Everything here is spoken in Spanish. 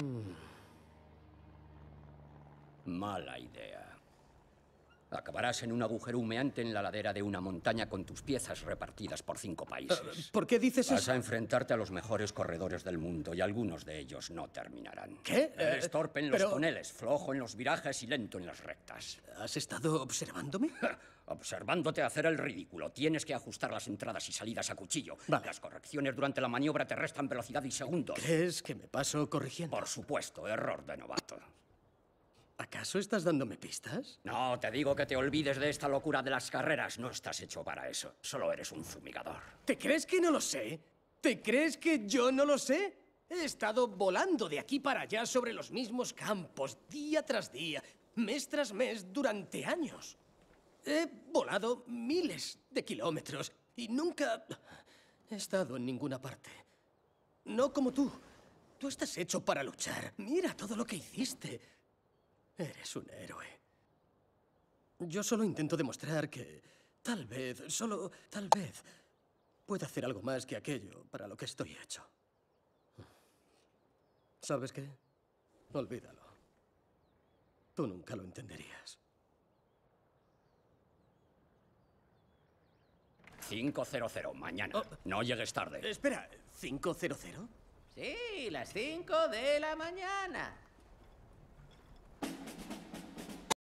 Hmm. Mala idea. Acabarás en un agujero humeante en la ladera de una montaña con tus piezas repartidas por cinco países. ¿Por qué dices eso? Vas a enfrentarte a los mejores corredores del mundo y algunos de ellos no terminarán. ¿Qué? Eres eh, en los toneles, flojo en los virajes y lento en las rectas. ¿Has estado observándome? Observándote hacer el ridículo. Tienes que ajustar las entradas y salidas a cuchillo. Las correcciones durante la maniobra te restan velocidad y segundos. ¿Crees que me paso corrigiendo? Por supuesto, error de novato. ¿Acaso estás dándome pistas? No, te digo que te olvides de esta locura de las carreras. No estás hecho para eso. Solo eres un fumigador. ¿Te crees que no lo sé? ¿Te crees que yo no lo sé? He estado volando de aquí para allá sobre los mismos campos, día tras día, mes tras mes, durante años. He volado miles de kilómetros y nunca he estado en ninguna parte. No como tú. Tú estás hecho para luchar. Mira todo lo que hiciste. Eres un héroe. Yo solo intento demostrar que tal vez, solo tal vez, pueda hacer algo más que aquello para lo que estoy hecho. ¿Sabes qué? Olvídalo. Tú nunca lo entenderías. 5.00, mañana. Oh. No llegues tarde. Espera, ¿5.00? Sí, las 5 de la mañana.